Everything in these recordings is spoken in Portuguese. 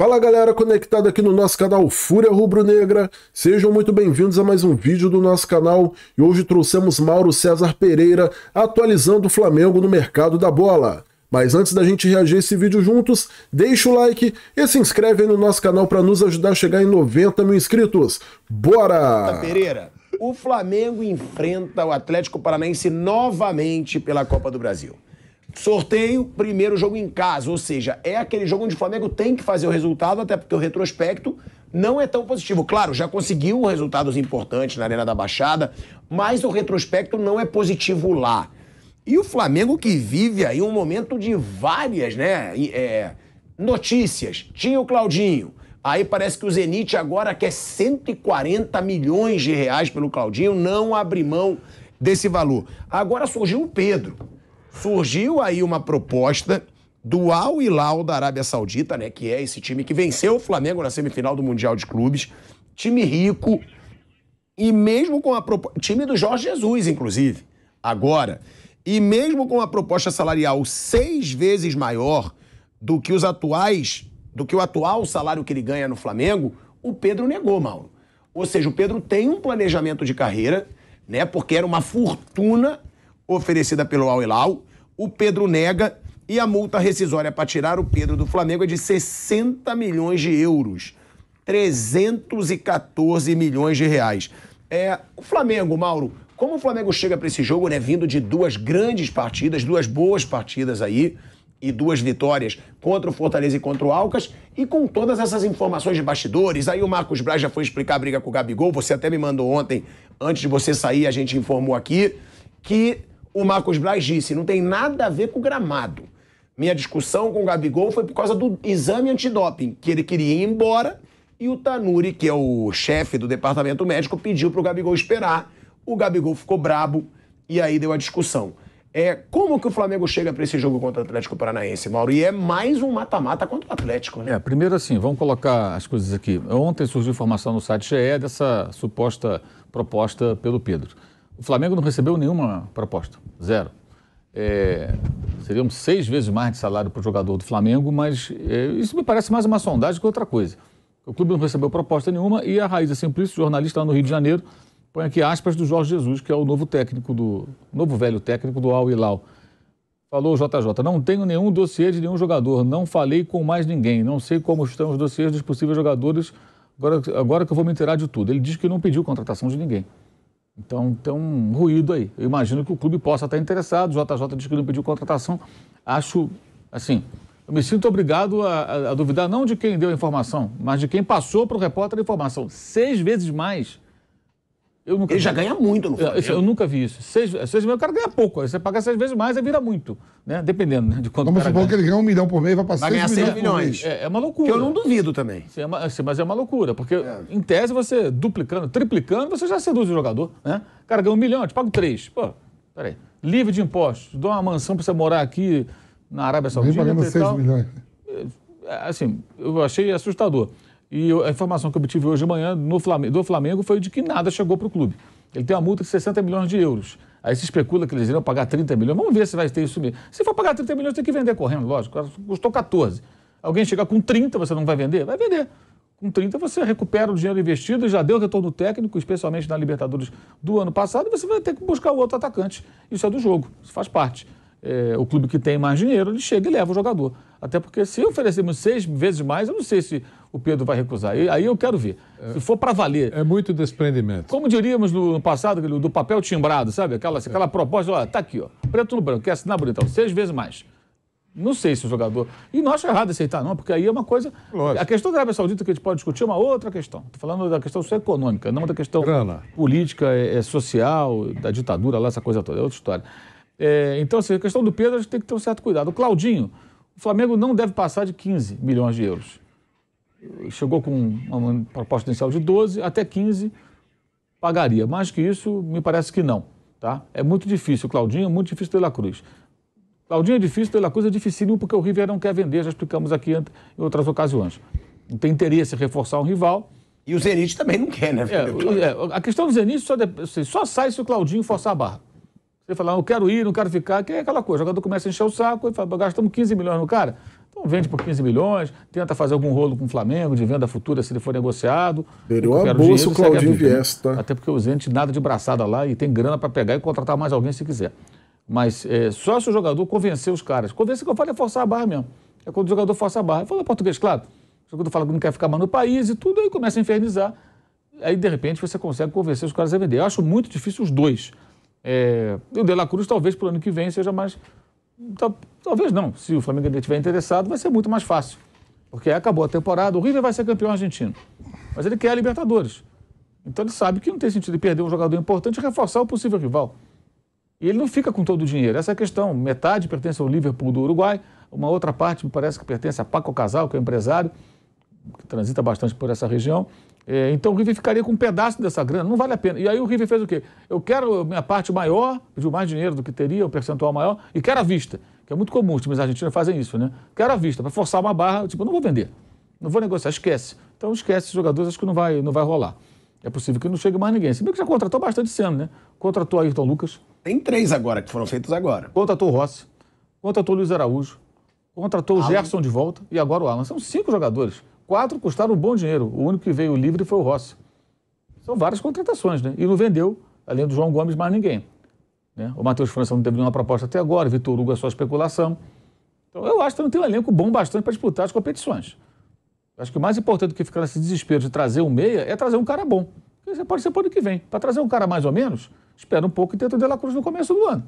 Fala galera conectada aqui no nosso canal Fúria Rubro Negra, sejam muito bem-vindos a mais um vídeo do nosso canal e hoje trouxemos Mauro César Pereira atualizando o Flamengo no mercado da bola. Mas antes da gente reagir a esse vídeo juntos, deixa o like e se inscreve no nosso canal para nos ajudar a chegar em 90 mil inscritos. Bora! Pereira, o Flamengo enfrenta o Atlético Paranaense novamente pela Copa do Brasil. Sorteio, primeiro jogo em casa, ou seja, é aquele jogo onde o Flamengo tem que fazer o resultado, até porque o retrospecto não é tão positivo. Claro, já conseguiu resultados importantes na Arena da Baixada, mas o retrospecto não é positivo lá. E o Flamengo que vive aí um momento de várias, né, é, notícias. Tinha o Claudinho, Aí parece que o Zenit agora quer 140 milhões de reais pelo Claudinho, não abre mão desse valor. Agora surgiu o Pedro surgiu aí uma proposta do Al Hilal da Arábia Saudita, né, que é esse time que venceu o Flamengo na semifinal do Mundial de Clubes, time rico e mesmo com a proposta, time do Jorge Jesus, inclusive, agora, e mesmo com a proposta salarial seis vezes maior do que os atuais, do que o atual salário que ele ganha no Flamengo, o Pedro negou, Mauro. Ou seja, o Pedro tem um planejamento de carreira, né, porque era uma fortuna oferecida pelo Al Hilal o Pedro nega e a multa rescisória para tirar o Pedro do Flamengo é de 60 milhões de euros. 314 milhões de reais. É, o Flamengo, Mauro, como o Flamengo chega para esse jogo, né, vindo de duas grandes partidas, duas boas partidas aí, e duas vitórias contra o Fortaleza e contra o Alcas. E com todas essas informações de bastidores, aí o Marcos Braz já foi explicar a briga com o Gabigol. Você até me mandou ontem, antes de você sair, a gente informou aqui que o Marcos Braz disse: não tem nada a ver com gramado. Minha discussão com o Gabigol foi por causa do exame antidoping, que ele queria ir embora e o Tanuri, que é o chefe do departamento médico, pediu para o Gabigol esperar. O Gabigol ficou brabo e aí deu a discussão. É, como que o Flamengo chega para esse jogo contra o Atlético Paranaense, Mauro? E é mais um mata-mata contra o Atlético, né? É, primeiro assim, vamos colocar as coisas aqui. Ontem surgiu informação no site GE dessa suposta proposta pelo Pedro. O Flamengo não recebeu nenhuma proposta, zero. É, seriam seis vezes mais de salário para o jogador do Flamengo, mas é, isso me parece mais uma sondagem que outra coisa. O clube não recebeu proposta nenhuma e a Raíssa Simplício, jornalista lá no Rio de Janeiro, põe aqui aspas do Jorge Jesus, que é o novo técnico do novo velho técnico do Al Hilal. Falou o JJ, não tenho nenhum dossiê de nenhum jogador, não falei com mais ninguém, não sei como estão os dossiês dos possíveis jogadores, agora, agora que eu vou me inteirar de tudo. Ele diz que não pediu contratação de ninguém. Então tem um ruído aí. Eu imagino que o clube possa estar interessado. O JJ disse que não pediu contratação. Acho, assim, eu me sinto obrigado a, a, a duvidar não de quem deu a informação, mas de quem passou para o repórter a informação. Seis vezes mais eu nunca ele vi. já ganha muito no Flamengo. Eu, eu nunca vi isso. Seis, seis mil, o cara ganha pouco. você paga seis vezes mais, ele vira muito. Né? Dependendo né, de quanto Vamos supor que ele ganha um milhão por mês, vai passar vai seis ganhar milhões. milhões. É, é, uma loucura. Que eu não duvido também. É uma, mas é uma loucura, porque é. em tese você duplicando, triplicando, você já seduz o jogador. Né? O cara ganha um milhão, eu te pago três. Pô, peraí. Livre de impostos, dou uma mansão pra você morar aqui na Arábia Saudita. Vem pagando seis milhões. É, é, assim, eu achei assustador. E a informação que eu obtive hoje de manhã no Flamengo, do Flamengo foi de que nada chegou para o clube. Ele tem uma multa de 60 milhões de euros. Aí se especula que eles iriam pagar 30 milhões. Vamos ver se vai ter isso mesmo. Se for pagar 30 milhões, tem que vender correndo, lógico. Custou 14. Alguém chegar com 30, você não vai vender? Vai vender. Com 30 você recupera o dinheiro investido e já deu retorno técnico, especialmente na Libertadores do ano passado, e você vai ter que buscar o outro atacante. Isso é do jogo, isso faz parte é, o clube que tem mais dinheiro, ele chega e leva o jogador. Até porque se oferecermos seis vezes mais, eu não sei se o Pedro vai recusar. E, aí eu quero ver. É. se for para valer. É muito desprendimento. Como diríamos no passado, do papel timbrado, sabe? Aquela, é. aquela é. proposta, olha, tá aqui, ó, preto no branco, quer assinar bonitão, seis vezes mais. Não sei se o jogador. E não acho errado aceitar, não, porque aí é uma coisa. Lógico. A questão da Arábia Saudita que a gente pode discutir é uma outra questão. Estou falando da questão econômica, não da questão Grana. política, é, é, social, da ditadura lá, essa coisa toda. É outra história. É, então, assim, a questão do Pedro, a gente tem que ter um certo cuidado. O Claudinho, o Flamengo não deve passar de 15 milhões de euros. Chegou com uma proposta inicial de 12, até 15 pagaria. Mais que isso, me parece que não. Tá? É muito difícil o Claudinho, é muito difícil o La Cruz. Claudinho é difícil, De La Cruz é dificílimo porque o River não quer vender, já explicamos aqui em outras ocasiões. Não tem interesse em reforçar um rival. E o Zenit também não quer, né? É, é, a questão do Zenit só, de, assim, só sai se o Claudinho forçar a barra. Ele fala, ah, eu quero ir, não quero ficar, que é aquela coisa. O jogador começa a encher o saco e fala, gastamos 15 milhões no cara. Então vende por 15 milhões, tenta fazer algum rolo com o Flamengo de venda futura se ele for negociado. Virou a bolsa o Claudinho Viesta tá? Até porque o Zente nada de braçada lá e tem grana para pegar e contratar mais alguém se quiser. Mas é, só se o jogador convencer os caras. Convencer que eu falo é forçar a barra mesmo. É quando o jogador força a barra. Fala português, claro. O jogador fala que não quer ficar mais no país e tudo, aí começa a infernizar. Aí, de repente, você consegue convencer os caras a vender. Eu acho muito difícil os dois. É, e o De La Cruz talvez para o ano que vem seja mais. talvez não. Se o Flamengo ainda estiver interessado, vai ser muito mais fácil. Porque acabou a temporada, o River vai ser campeão argentino. Mas ele quer a Libertadores. Então ele sabe que não tem sentido ele perder um jogador importante e reforçar o possível rival. E ele não fica com todo o dinheiro. Essa é a questão. Metade pertence ao Liverpool do Uruguai, uma outra parte me parece que pertence a Paco Casal, que é um empresário, que transita bastante por essa região. É, então o River ficaria com um pedaço dessa grana, não vale a pena. E aí o River fez o quê? Eu quero minha parte maior, pediu mais dinheiro do que teria, um percentual maior, e quero a vista. Que é muito comum, os times argentinos fazem isso, né? Quero a vista, para forçar uma barra, tipo, não vou vender, não vou negociar, esquece. Então esquece os jogadores, acho que não vai, não vai rolar. É possível que não chegue mais ninguém. Se bem que já contratou bastante esse ano, né? Contratou Ayrton Lucas. Tem três agora, que foram feitos agora. Contratou o Rossi, contratou o Luiz Araújo, contratou Alan. o Gerson de volta e agora o Alan. São cinco jogadores. Quatro custaram um bom dinheiro. O único que veio livre foi o Rossi. São várias contratações, né? E não vendeu, além do João Gomes, mais ninguém. Né? O Matheus França não teve nenhuma proposta até agora, Vitor Hugo é só especulação. Então eu acho que não tem um elenco bom bastante para disputar as competições. Acho que o mais importante do que ficar nesse desespero de trazer um meia é trazer um cara bom. Porque você pode ser para o ano que vem. Para trazer um cara mais ou menos, espera um pouco e tenta o De La Cruz no começo do ano.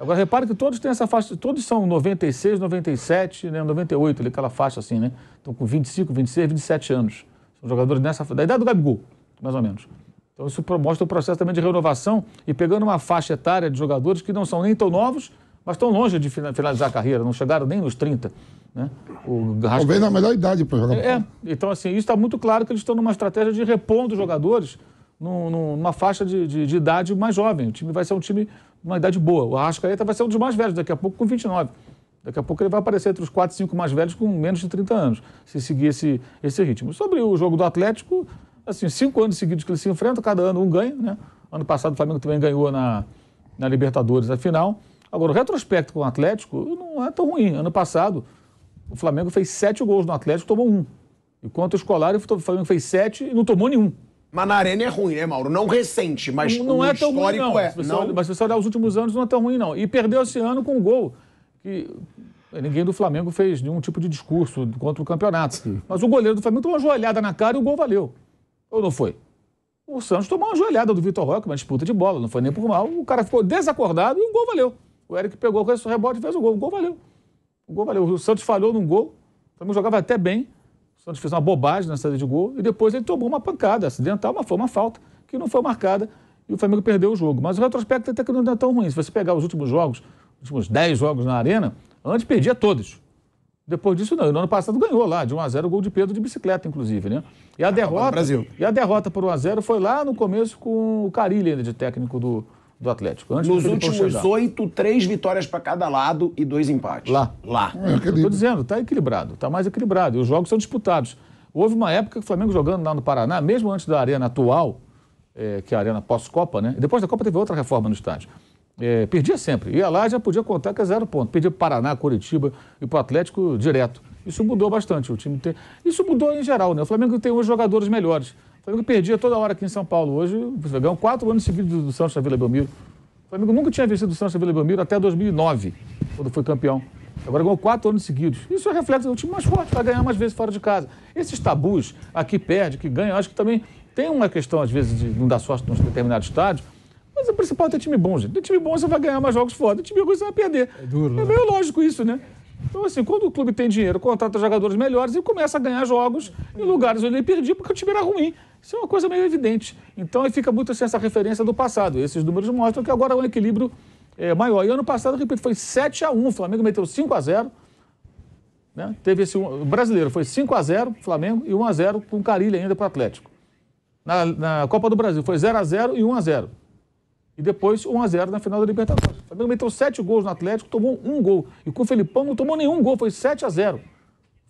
Agora repare que todos têm essa faixa, todos são 96, 97, né, 98, ali, aquela faixa assim, né? Estão com 25, 26, 27 anos. São jogadores nessa da idade do Gabigol, mais ou menos. Então isso mostra o processo também de renovação e pegando uma faixa etária de jogadores que não são nem tão novos, mas estão longe de finalizar a carreira, não chegaram nem nos 30. Né? O Garrasco... Talvez na melhor idade para jogar. É, é, então assim, isso está muito claro que eles estão numa estratégia de repondo jogadores numa faixa de, de, de idade mais jovem. O time vai ser um time uma idade boa. O Arrascaeta vai ser um dos mais velhos, daqui a pouco com 29. Daqui a pouco ele vai aparecer entre os 4, 5 mais velhos com menos de 30 anos, se seguir esse, esse ritmo. Sobre o jogo do Atlético, assim, cinco anos seguidos que eles se enfrentam, cada ano um ganha, né? Ano passado o Flamengo também ganhou na, na Libertadores, na final. Agora, o retrospecto com o Atlético não é tão ruim. Ano passado, o Flamengo fez sete gols no Atlético, tomou um. Enquanto o Escolar, o Flamengo fez sete e não tomou nenhum. Mas na arena é ruim, né, Mauro? Não recente, mas não, não é tão ruim, não. é. não... Olha, mas se você olhar os últimos anos, não é tão ruim, não. E perdeu esse ano com um gol que eh, ninguém do Flamengo fez nenhum tipo de discurso contra o campeonato. Sim. Mas o goleiro do Flamengo tomou uma joelhada na cara e o gol valeu. Ou não foi? O Santos tomou uma joelhada do Vitor Roque, uma disputa de bola, não foi nem por mal. O cara ficou desacordado e o gol valeu. O Eric pegou com esse rebote e fez o gol. O gol valeu. O gol valeu. O Santos falhou num gol. O Flamengo jogava até bem. O Santos fez uma bobagem na saída de gol e depois ele tomou uma pancada acidental, mas foi uma falta que não foi marcada e o Flamengo perdeu o jogo. Mas o retrospecto até que não é tão ruim. Se você pegar os últimos jogos, os últimos 10 jogos na Arena, antes perdia todos. Depois disso, não. E no ano passado ganhou lá, de 1x0, o gol de Pedro de bicicleta, inclusive, né? E a ah, derrota. E a derrota por 1x0 foi lá no começo com o Carilli, ainda de técnico do, do Atlético. Antes Nos últimos oito, três vitórias para cada lado e dois empates. Lá. Lá. É, Estou dizendo, está equilibrado, está mais equilibrado. E os jogos são disputados. Houve uma época que o Flamengo jogando lá no Paraná, mesmo antes da arena atual, é, que é a arena pós-Copa, né? Depois da Copa teve outra reforma no estádio. É, perdia sempre. Ia lá já podia contar que é zero ponto. Perdia Paraná, Curitiba e para o Atlético direto. Isso mudou bastante. O time tem... Isso mudou em geral, né? O Flamengo tem os jogadores melhores. O Flamengo perdia toda hora aqui em São Paulo. Hoje, o ganhou quatro anos seguidos do Santos na Vila Belmiro. O Flamengo nunca tinha vencido o Santos na Vila Belmiro até 2009, quando foi campeão. Agora ganhou quatro anos seguidos. Isso é reflexo do time mais forte, vai ganhar mais vezes fora de casa. Esses tabus, aqui perde, que ganha, acho que também tem uma questão, às vezes, de não dar sorte em determinado estádio, mas o principal é ter time bom, gente. Ter time bom, você vai ganhar mais jogos fora. Ter time ruim, você vai perder. É duro. É né? meio né? lógico isso, né? Então, assim, quando o clube tem dinheiro, contrata jogadores melhores e começa a ganhar jogos em lugares onde ele perdia porque o time era ruim. Isso é uma coisa meio evidente. Então, aí fica muito assim, essa referência do passado. Esses números mostram que agora é um equilíbrio é, maior. E ano passado, repito, foi 7 x 1 O Flamengo meteu 5 x 0 né? Teve esse o brasileiro, foi 5 x 0 Flamengo e 1 x 0 com Carilha ainda para o Atlético. Na, na, Copa do Brasil foi 0 x 0 e 1 x 0 e depois 1x0 na final da Libertadores. O Flamengo meteu 7 gols no Atlético, tomou um gol. E com o Felipão não tomou nenhum gol, foi 7x0.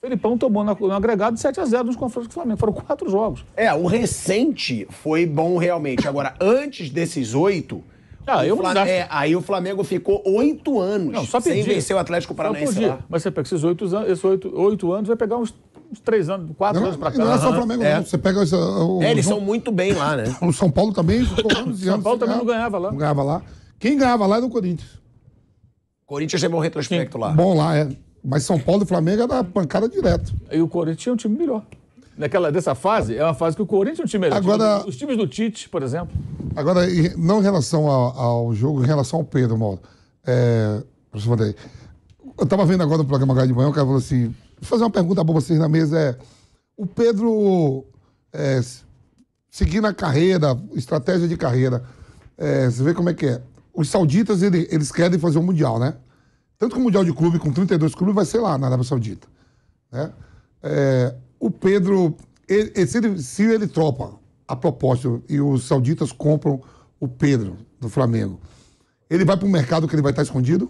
Felipão tomou no agregado 7 a 0 nos confrontos com o Flamengo. Foram quatro jogos. É, o recente foi bom realmente. Agora, antes desses oito. Ah, eu Flam... é, aí o Flamengo ficou oito anos não, só sem vencer o Atlético Paranaense. Mas você pega esses oito anos, esses oito anos vai pegar uns uns três anos, quatro não, anos pra cá. Não é só o Flamengo, é. não. Você pega o, é, eles são muito bem lá, né? O São Paulo também. São Paulo também ganhava, não ganhava lá. Não ganhava lá. Quem ganhava lá era o Corinthians. Corinthians é bom retrospecto Sim. lá. Bom lá, é. Mas São Paulo e Flamengo era pancada direto. E o Corinthians tinha um time melhor. Naquela, dessa fase, é uma fase que o Corinthians é um time melhor. Agora, os times do Tite, por exemplo. Agora, não em relação ao, ao jogo, em relação ao Pedro, Mauro. É, eu estava vendo agora no programa Gai de Manhã, o cara falou assim, fazer uma pergunta para vocês na mesa. É, o Pedro, é, seguindo a carreira, estratégia de carreira, é, você vê como é que é. Os sauditas, ele, eles querem fazer um mundial, né? Tanto que o mundial de clube, com 32 clubes, vai ser lá na Arábia Saudita. Né? É, o Pedro, ele, se, ele, se ele tropa a propósito e os sauditas compram o Pedro do Flamengo, ele vai para o mercado que ele vai estar escondido?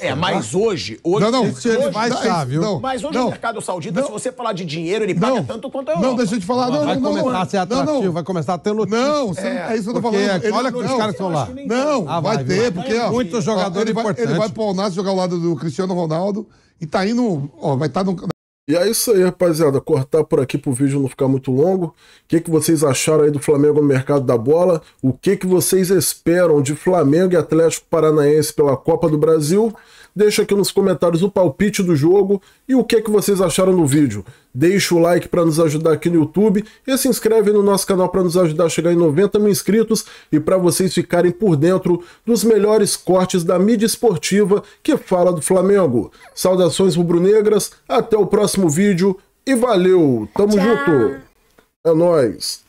é, mas hoje, hoje. Não, não, se ele vai estar, viu? Não, mas hoje não, o mercado saudita, não, se você falar de dinheiro, ele paga tanto quanto eu. Não, deixa eu te falar. Não, vai começar a ser atrativo, vai começar a ter notícia. Não, é, é isso que eu tô falando. Ele, olha que os caras estão lá. Não, ah, vai, vai, ter, porque. Ó, muitos jogadores. Ele vai, ele vai pro Alnassi jogar ao lado do Cristiano Ronaldo e tá indo. Ó, vai estar tá no. E é isso aí, rapaziada. Cortar por aqui para o vídeo não ficar muito longo. O que, que vocês acharam aí do Flamengo no mercado da bola? O que, que vocês esperam de Flamengo e Atlético Paranaense pela Copa do Brasil? Deixa aqui nos comentários o palpite do jogo e o que, é que vocês acharam do vídeo. Deixa o like para nos ajudar aqui no YouTube e se inscreve no nosso canal para nos ajudar a chegar em 90 mil inscritos e para vocês ficarem por dentro dos melhores cortes da mídia esportiva que fala do Flamengo. Saudações rubro-negras, até o próximo vídeo e valeu, tamo Tchau. junto! É nóis!